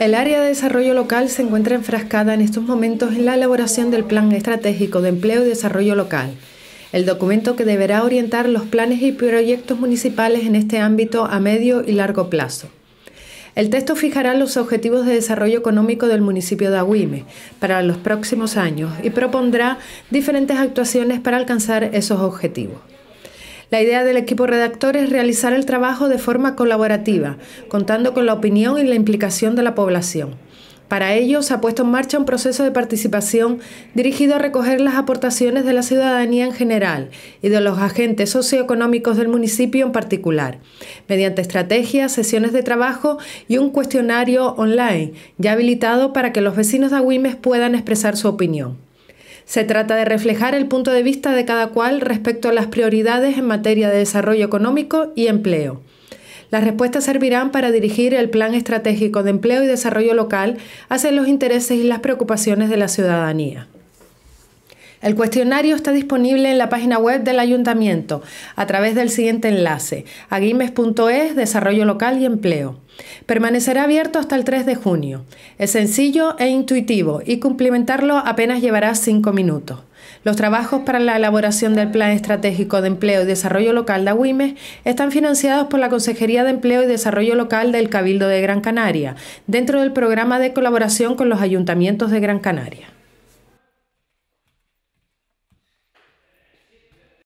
El área de desarrollo local se encuentra enfrascada en estos momentos en la elaboración del Plan Estratégico de Empleo y Desarrollo Local, el documento que deberá orientar los planes y proyectos municipales en este ámbito a medio y largo plazo. El texto fijará los objetivos de desarrollo económico del municipio de Agüime para los próximos años y propondrá diferentes actuaciones para alcanzar esos objetivos. La idea del equipo redactor es realizar el trabajo de forma colaborativa, contando con la opinión y la implicación de la población. Para ello se ha puesto en marcha un proceso de participación dirigido a recoger las aportaciones de la ciudadanía en general y de los agentes socioeconómicos del municipio en particular, mediante estrategias, sesiones de trabajo y un cuestionario online ya habilitado para que los vecinos de Aguimes puedan expresar su opinión. Se trata de reflejar el punto de vista de cada cual respecto a las prioridades en materia de desarrollo económico y empleo. Las respuestas servirán para dirigir el plan estratégico de empleo y desarrollo local hacia los intereses y las preocupaciones de la ciudadanía. El cuestionario está disponible en la página web del ayuntamiento a través del siguiente enlace, aguimes.es, desarrollo local y empleo. Permanecerá abierto hasta el 3 de junio. Es sencillo e intuitivo y cumplimentarlo apenas llevará cinco minutos. Los trabajos para la elaboración del Plan Estratégico de Empleo y Desarrollo Local de Aguimes están financiados por la Consejería de Empleo y Desarrollo Local del Cabildo de Gran Canaria, dentro del programa de colaboración con los ayuntamientos de Gran Canaria.